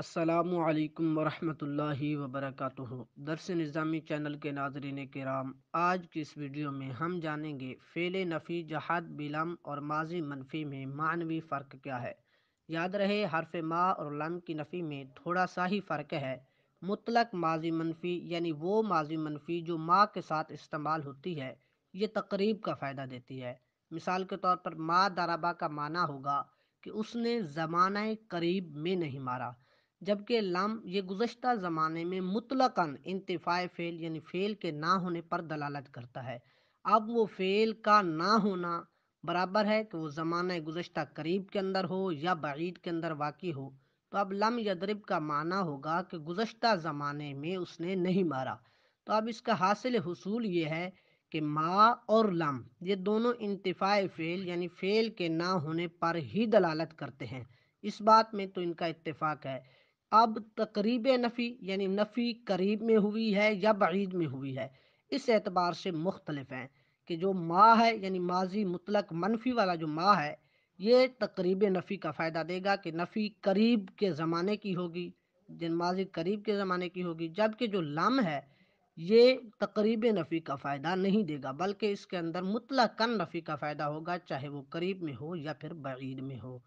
السلام علیکم ورحمۃ اللہ وبرکاتہ درس نظامی چینل کے ناظرین کرام آج کی اس ویڈیو میں ہم جانیں گے فیل نفی جہاد بلم اور ماضی منفی میں معنوی فرق کیا ہے یاد رہے حرف ما اور لم کی نفی میں تھوڑا سا ہی فرق ہے مطلق ماضی منفی یعنی وہ ماضی منفی جو ما کے ساتھ استعمال ہوتی ہے یہ تقریب کا فائدہ دیتی ہے مثال کے طور پر ما درابا کا معنی ہوگا کہ اس نے زمانہ قریب میں نہیں مارا جبکہ لم یہ گزشتہ زمانے میں مطلق انتفاع فعل یعنی فیل کے نہ ہونے پر دلالت کرتا ہے اب وہ فعل کا نہ ہونا برابر ہے کہ وہ زمانہ گزشتہ قریب کے اندر ہو یا بعید کے اندر واقع ہو تو اب لم یدرب کا معنی ہوگا کہ گزشتہ زمانے میں اس نے نہیں مارا تو اب اس کا حاصل حصول یہ ہے کہ ما اور لم یہ دونوں انتفاع فعل یعنی فعل کے نہ ہونے پر ہی دلالت کرتے ہیں اس بات میں تو ان کا اتفاق ہے اب تقریب نفی یعنی نفی قریب میں ہوئی ہے یا بعید میں ہوئی ہے اس اعتبار سے مختلف ہیں کہ جو ما ہے یعنی ماضی مطلق منفی والا جو ما ہے یہ تقریب نفی کا فائدہ دے گا کہ نفی قریب کے زمانے کی ہوگی جن ماضی قریب کے زمانے کی ہوگی جبکہ جو لم ہے یہ تقریب نفی کا فائدہ نہیں دے گا بلکہ اس کے اندر مطلق کن نفی کا فائدہ ہوگا چاہے وہ قریب میں ہو یا پھر بعید میں ہو